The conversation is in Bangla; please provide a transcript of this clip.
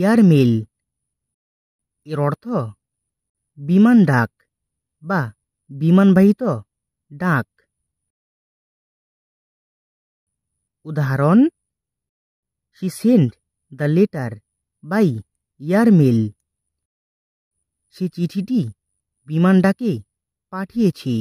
ইয়ারমেল এর অর্থ বিমান ডাক বা বিমানবাহিত ডাক উদাহরণ she the letter by by airmail সে চিঠিটি বিমান ডাকে পাঠিয়েছি